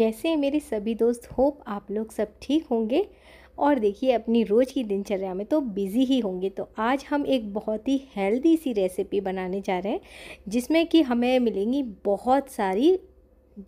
कैसे हैं मेरे सभी दोस्त होप आप लोग सब ठीक होंगे और देखिए अपनी रोज़ की दिनचर्या में तो बिज़ी ही होंगे तो आज हम एक बहुत ही हेल्दी सी रेसिपी बनाने जा रहे हैं जिसमें कि हमें मिलेंगी बहुत सारी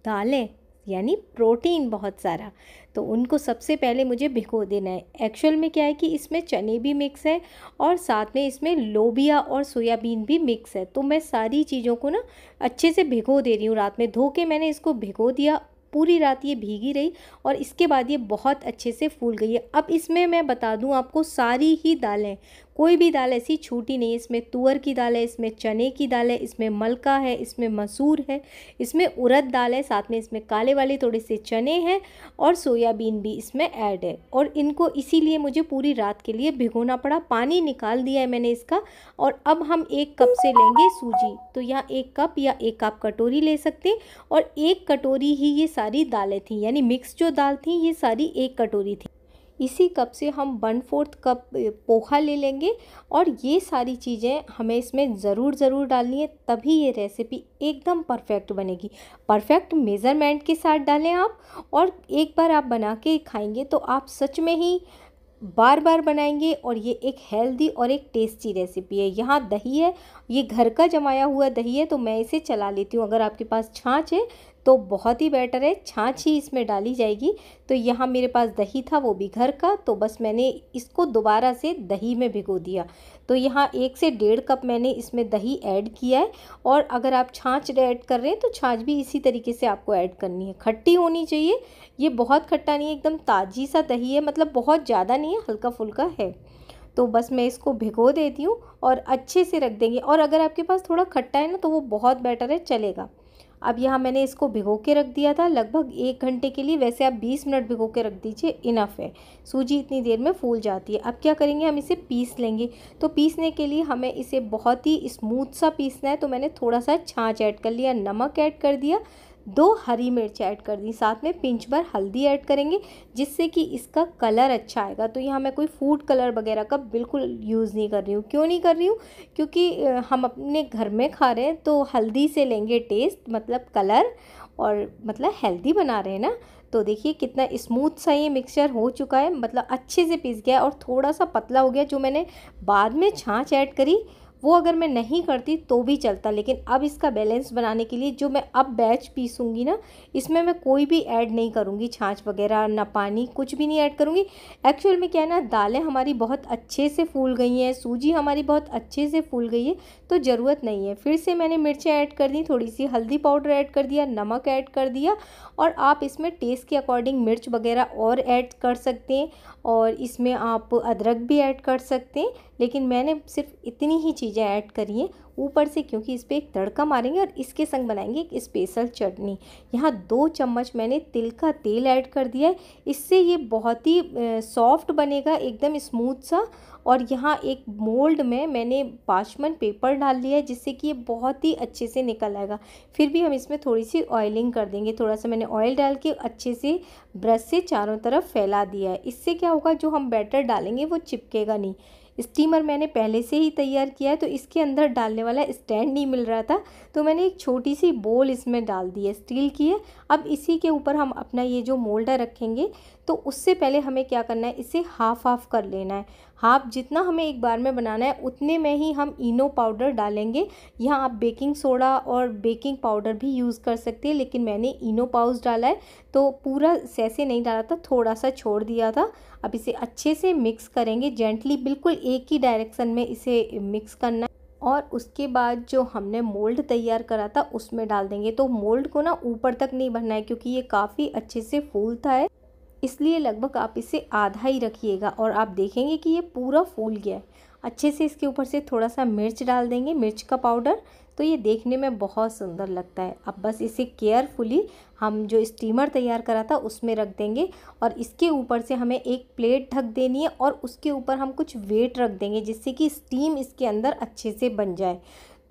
दालें यानी प्रोटीन बहुत सारा तो उनको सबसे पहले मुझे भिगो देना है एक्चुअल में क्या है कि इसमें चने भी मिक्स है और साथ में इसमें लोबिया और सोयाबीन भी मिक्स है तो मैं सारी चीज़ों को ना अच्छे से भिगो दे रही हूँ रात में धो के मैंने इसको भिगो दिया पूरी रात ये भीगी रही और इसके बाद ये बहुत अच्छे से फूल गई है अब इसमें मैं बता दूँ आपको सारी ही दालें कोई भी दाल ऐसी छूटी नहीं इसमें तुअर की दाल है इसमें चने की दाल है इसमें मलका है इसमें मसूर है इसमें उरद दाल है साथ में इसमें काले वाले थोड़े से चने हैं और सोयाबीन भी इसमें ऐड है और इनको इसीलिए मुझे पूरी रात के लिए भिगोना पड़ा पानी निकाल दिया है मैंने इसका और अब हम एक कप से लेंगे सूजी तो यहाँ एक कप या एक कप कटोरी ले सकते हैं और एक कटोरी ही ये सारी दालें थी यानी मिक्स जो दाल थी ये सारी एक कटोरी थी इसी कप से हम वन फोर्थ कप पोहा ले लेंगे और ये सारी चीज़ें हमें इसमें ज़रूर ज़रूर डालनी है तभी ये रेसिपी एकदम परफेक्ट बनेगी परफेक्ट मेज़रमेंट के साथ डालें आप और एक बार आप बना के खाएंगे तो आप सच में ही बार बार बनाएंगे और ये एक हेल्दी और एक टेस्टी रेसिपी है यहाँ दही है ये घर का जमाया हुआ दही है तो मैं इसे चला लेती हूँ अगर आपके पास छाछ है तो बहुत ही बेटर है छाछ ही इसमें डाली जाएगी तो यहाँ मेरे पास दही था वो भी घर का तो बस मैंने इसको दोबारा से दही में भिगो दिया तो यहाँ एक से डेढ़ कप मैंने इसमें दही ऐड किया है और अगर आप छाछ ऐड कर रहे हैं तो छाछ भी इसी तरीके से आपको ऐड करनी है खट्टी होनी चाहिए ये बहुत खट्टा नहीं है एकदम ताजी सा दही है मतलब बहुत ज़्यादा नहीं है हल्का फुल्का है तो बस मैं इसको भिगो देती हूँ और अच्छे से रख देंगे और अगर आपके पास थोड़ा खट्टा है ना तो वो बहुत बेटर है चलेगा अब यहाँ मैंने इसको भिगो के रख दिया था लगभग एक घंटे के लिए वैसे आप बीस मिनट भिगो के रख दीजिए इनफ है सूजी इतनी देर में फूल जाती है अब क्या करेंगे हम इसे पीस लेंगे तो पीसने के लिए हमें इसे बहुत ही स्मूथ सा पीसना है तो मैंने थोड़ा सा छाछ ऐड कर लिया नमक ऐड कर दिया दो हरी मिर्च ऐड कर दी साथ में पिंच भर हल्दी ऐड करेंगे जिससे कि इसका कलर अच्छा आएगा तो यहाँ मैं कोई फूड कलर वगैरह का बिल्कुल यूज़ नहीं कर रही हूँ क्यों नहीं कर रही हूँ क्योंकि हम अपने घर में खा रहे हैं तो हल्दी से लेंगे टेस्ट मतलब कलर और मतलब हेल्दी बना रहे हैं ना तो देखिए कितना स्मूथ सा ये मिक्सचर हो चुका है मतलब अच्छे से पीस गया और थोड़ा सा पतला हो गया जो मैंने बाद में छाछ ऐड करी वो अगर मैं नहीं करती तो भी चलता लेकिन अब इसका बैलेंस बनाने के लिए जो मैं अब बैच पीसूँगी ना इसमें मैं कोई भी ऐड नहीं करूँगी छाछ वगैरह ना पानी कुछ भी नहीं ऐड करूँगी एक्चुअल में क्या है ना दालें हमारी बहुत अच्छे से फूल गई हैं सूजी हमारी बहुत अच्छे से फूल गई है तो ज़रूरत नहीं है फिर से मैंने मिर्चें ऐड कर दी थोड़ी सी हल्दी पाउडर ऐड कर दिया नमक ऐड कर दिया और आप इसमें टेस्ट के अकॉर्डिंग मिर्च वगैरह और ऐड कर सकते हैं और इसमें आप अदरक भी ऐड कर सकते हैं लेकिन मैंने सिर्फ इतनी ही चीज़ें ऐड करी हैं ऊपर से क्योंकि इस पर एक तड़का मारेंगे और इसके संग बनाएंगे एक स्पेशल चटनी यहाँ दो चम्मच मैंने तिल का तेल ऐड कर दिया है इससे ये बहुत ही सॉफ्ट बनेगा एकदम स्मूथ सा और यहाँ एक मोल्ड में मैंने पाचमन पेपर डाल लिया है जिससे कि ये बहुत ही अच्छे से निकल आएगा फिर भी हम इसमें थोड़ी सी ऑयलिंग कर देंगे थोड़ा सा मैंने ऑयल डाल के अच्छे से ब्रश से चारों तरफ फैला दिया है इससे क्या होगा जो हम बैटर डालेंगे वो चिपकेगा नहीं स्टीमर मैंने पहले से ही तैयार किया है तो इसके अंदर डालने वाला स्टैंड नहीं मिल रहा था तो मैंने एक छोटी सी बोल इसमें डाल दी है स्टील की है अब इसी के ऊपर हम अपना ये जो मोल्ड रखेंगे तो उससे पहले हमें क्या करना है इसे हाफ़ हाफ़ कर लेना है हाफ जितना हमें एक बार में बनाना है उतने में ही हम इनो पाउडर डालेंगे यहाँ आप बेकिंग सोडा और बेकिंग पाउडर भी यूज़ कर सकते हैं लेकिन मैंने इनो पाउस डाला है तो पूरा सैसे नहीं डाला था थोड़ा सा छोड़ दिया था अब इसे अच्छे से मिक्स करेंगे जेंटली बिल्कुल एक ही डायरेक्शन में इसे मिक्स करना और उसके बाद जो हमने मोल्ड तैयार करा था उसमें डाल देंगे तो मोल्ड को ना ऊपर तक नहीं भरना है क्योंकि ये काफ़ी अच्छे से फूलता है इसलिए लगभग आप इसे आधा ही रखिएगा और आप देखेंगे कि ये पूरा फूल गया है अच्छे से इसके ऊपर से थोड़ा सा मिर्च डाल देंगे मिर्च का पाउडर तो ये देखने में बहुत सुंदर लगता है अब बस इसे केयरफुली हम जो स्टीमर तैयार करा था उसमें रख देंगे और इसके ऊपर से हमें एक प्लेट ढक देनी है और उसके ऊपर हम कुछ वेट रख देंगे जिससे कि स्टीम इसके अंदर अच्छे से बन जाए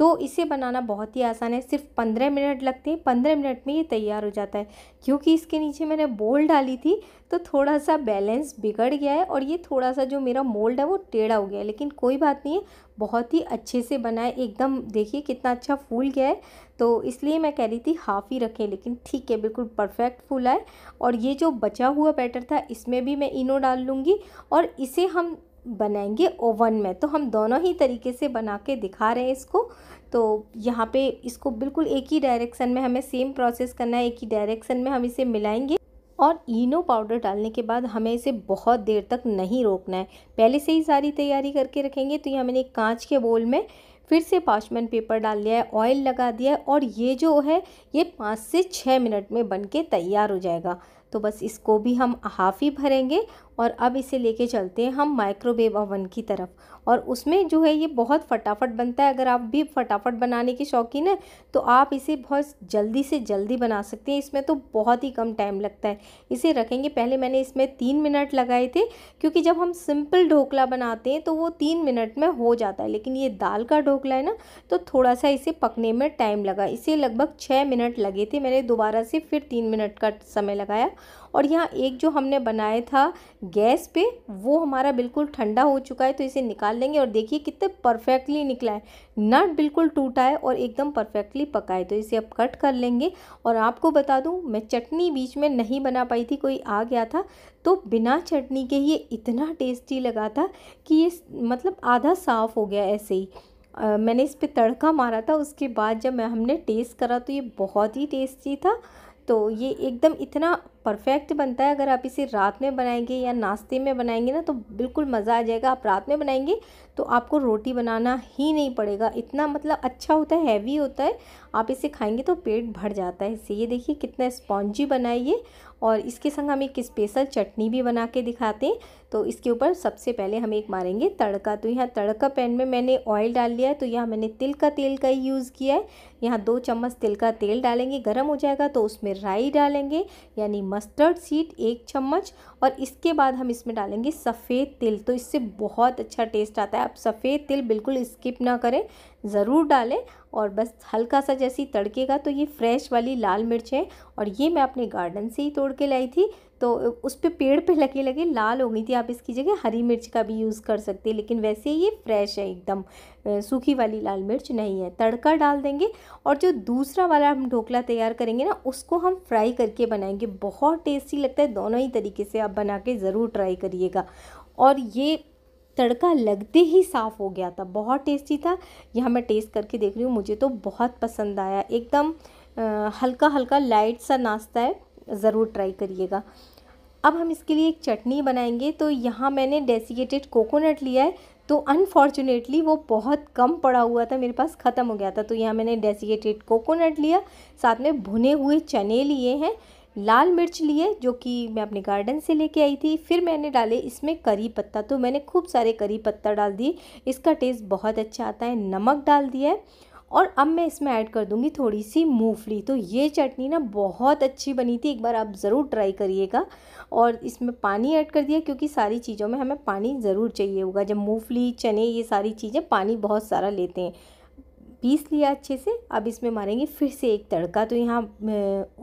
तो इसे बनाना बहुत ही आसान है सिर्फ पंद्रह मिनट लगते हैं पंद्रह मिनट में ये तैयार हो जाता है क्योंकि इसके नीचे मैंने बोल डाली थी तो थोड़ा सा बैलेंस बिगड़ गया है और ये थोड़ा सा जो मेरा मोल्ड है वो टेढ़ा हो गया है लेकिन कोई बात नहीं है बहुत ही अच्छे से बना है एकदम देखिए कितना अच्छा फूल गया है तो इसलिए मैं कह रही थी हाफ़ ही रखें लेकिन ठीक है बिल्कुल परफेक्ट फूल आए और ये जो बचा हुआ बैटर था इसमें भी मैं इनो डाल लूँगी और इसे हम बनाएंगे ओवन में तो हम दोनों ही तरीके से बना के दिखा रहे हैं इसको तो यहाँ पे इसको बिल्कुल एक ही डायरेक्शन में हमें सेम प्रोसेस करना है एक ही डायरेक्शन में हम इसे मिलाएंगे और इनो पाउडर डालने के बाद हमें इसे बहुत देर तक नहीं रोकना है पहले से ही सारी तैयारी करके रखेंगे तो यहाँ मैंने कांच के बोल में फिर से पाचमन पेपर डाल लिया है ऑयल लगा दिया है और ये जो है ये पाँच से छः मिनट में बन के तैयार हो जाएगा तो बस इसको भी हम हाफ ही भरेंगे और अब इसे लेके चलते हैं हम माइक्रोवेव ओवन की तरफ और उसमें जो है ये बहुत फटाफट बनता है अगर आप भी फटाफट बनाने के शौकीन हैं तो आप इसे बहुत जल्दी से जल्दी बना सकते हैं इसमें तो बहुत ही कम टाइम लगता है इसे रखेंगे पहले मैंने इसमें तीन मिनट लगाए थे क्योंकि जब हम सिंपल ढोकला बनाते हैं तो वो तीन मिनट में हो जाता है लेकिन ये दाल का ढोकला है ना तो थोड़ा सा इसे पकने में टाइम लगा इसे लगभग छः मिनट लगे थे मैंने दोबारा से फिर तीन मिनट का समय लगाया और यहाँ एक जो हमने बनाया था गैस पे वो हमारा बिल्कुल ठंडा हो चुका है तो इसे निकाल लेंगे और देखिए कितने परफेक्टली निकला है नट बिल्कुल टूटा है और एकदम परफेक्टली पका है तो इसे अब कट कर लेंगे और आपको बता दूँ मैं चटनी बीच में नहीं बना पाई थी कोई आ गया था तो बिना चटनी के ये इतना टेस्टी लगा था कि ये मतलब आधा साफ़ हो गया ऐसे ही आ, मैंने इस पर तड़का मारा था उसके बाद जब मैं हमने टेस्ट करा तो ये बहुत ही टेस्टी था तो ये एकदम इतना परफेक्ट बनता है अगर आप इसे रात में बनाएंगे या नाश्ते में बनाएंगे ना तो बिल्कुल मज़ा आ जाएगा आप रात में बनाएंगे तो आपको रोटी बनाना ही नहीं पड़ेगा इतना मतलब अच्छा होता है हैवी होता है आप इसे खाएंगे तो पेट भर जाता है इससे ये देखिए कितना स्पॉन्जी बनाइए और इसके संग हम एक स्पेशल चटनी भी बना के दिखाते हैं तो इसके ऊपर सबसे पहले हम एक मारेंगे तड़का तो यहाँ तड़का पैन में मैंने ऑयल डाल लिया है तो यहाँ मैंने तिल का तेल का ही यूज़ किया है यहाँ दो चम्मच तिल का तेल डालेंगे गर्म हो जाएगा तो उसमें राई डालेंगे यानी मस्टर्ड सीड एक चम्मच और इसके बाद हम इसमें डालेंगे सफ़ेद तिल तो इससे बहुत अच्छा टेस्ट आता है आप सफ़ेद तिल बिल्कुल स्किप ना करें ज़रूर डालें और बस हल्का सा जैसी तड़केगा तो ये फ्रेश वाली लाल मिर्च है और ये मैं अपने गार्डन से ही तोड़ के लाई थी तो उस पर पे पेड़ पे लगे लगे लाल हो गई थी आप इसकी जगह हरी मिर्च का भी यूज़ कर सकते हैं लेकिन वैसे ये फ्रेश है एकदम सूखी वाली लाल मिर्च नहीं है तड़का डाल देंगे और जो दूसरा वाला हम ढोकला तैयार करेंगे ना उसको हम फ्राई करके बनाएंगे बहुत टेस्टी लगता है दोनों ही तरीके से आप बना के ज़रूर ट्राई करिएगा और ये तड़का लगते ही साफ़ हो गया था बहुत टेस्टी था यहाँ मैं टेस्ट करके देख रही हूँ मुझे तो बहुत पसंद आया एकदम हल्का हल्का लाइट सा नाश्ता है ज़रूर ट्राई करिएगा अब हम इसके लिए एक चटनी बनाएंगे तो यहाँ मैंने डेसिकेटेड कोकोनट लिया है तो अनफॉर्चुनेटली वो बहुत कम पड़ा हुआ था मेरे पास ख़त्म हो गया था तो यहाँ मैंने डेसिकेटेड कोकोनट लिया साथ में भुने हुए चने लिए हैं लाल मिर्च लिए जो कि मैं अपने गार्डन से लेके आई थी फिर मैंने डाले इसमें करी पत्ता तो मैंने खूब सारे करी पत्ता डाल दिए इसका टेस्ट बहुत अच्छा आता है नमक डाल दिया है और अब मैं इसमें ऐड कर दूँगी थोड़ी सी मूंगफली तो ये चटनी ना बहुत अच्छी बनी थी एक बार आप ज़रूर ट्राई करिएगा और इसमें पानी ऐड कर दिया क्योंकि सारी चीज़ों में हमें पानी ज़रूर चाहिए होगा जब मूंगफली चने ये सारी चीज़ें पानी बहुत सारा लेते हैं पीस लिया अच्छे से अब इसमें मारेंगे फिर से एक तड़का तो यहाँ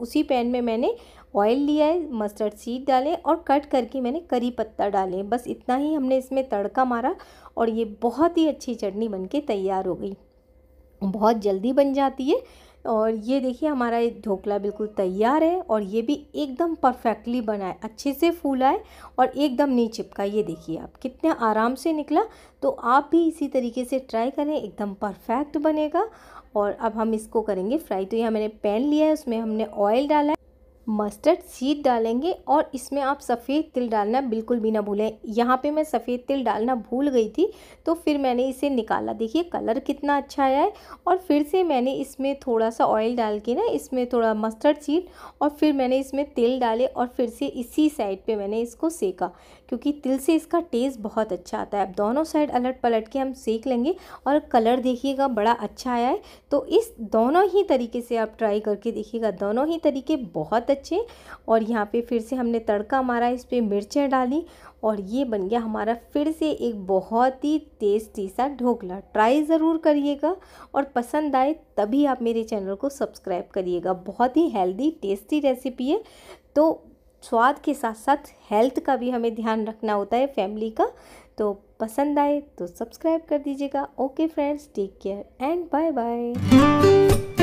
उसी पैन में मैंने ऑयल लिया है मस्टर्ड सीड डाले और कट करके मैंने करी पत्ता डाले बस इतना ही हमने इसमें तड़का मारा और ये बहुत ही अच्छी चटनी बनके तैयार हो गई बहुत जल्दी बन जाती है और ये देखिए हमारा ये ढोकला बिल्कुल तैयार है और ये भी एकदम परफेक्टली बना है अच्छे से फूला है और एकदम नहीं चिपका ये देखिए आप कितने आराम से निकला तो आप भी इसी तरीके से ट्राई करें एकदम परफेक्ट बनेगा और अब हम इसको करेंगे फ्राई तो यहाँ मैंने पैन लिया है उसमें हमने ऑयल डाला है मस्टर्ड सीड डालेंगे और इसमें आप सफ़ेद तिल डालना बिल्कुल भी ना भूलें यहाँ पे मैं सफ़ेद तिल डालना भूल गई थी तो फिर मैंने इसे निकाला देखिए कलर कितना अच्छा आया है और फिर से मैंने इसमें थोड़ा सा ऑयल डाल के ना इसमें थोड़ा मस्टर्ड सीड और फिर मैंने इसमें तेल डाले और फिर से इसी साइड पर मैंने इसको सेका क्योंकि तिल से इसका टेस्ट बहुत अच्छा आता है अब दोनों साइड अलट पलट के हम सेक लेंगे और कलर देखिएगा बड़ा अच्छा आया है तो इस दोनों ही तरीके से आप ट्राई करके देखिएगा दोनों ही तरीके बहुत अच्छे और यहाँ पे फिर से हमने तड़का मारा इस पर मिर्चें डाली और ये बन गया हमारा फिर से एक बहुत ही टेस्टी सा ढोकला ट्राई ज़रूर करिएगा और पसंद आए तभी आप मेरे चैनल को सब्सक्राइब करिएगा बहुत ही हेल्दी टेस्टी रेसिपी है तो स्वाद के साथ साथ हेल्थ का भी हमें ध्यान रखना होता है फैमिली का तो पसंद आए तो सब्सक्राइब कर दीजिएगा okay friends take care and bye bye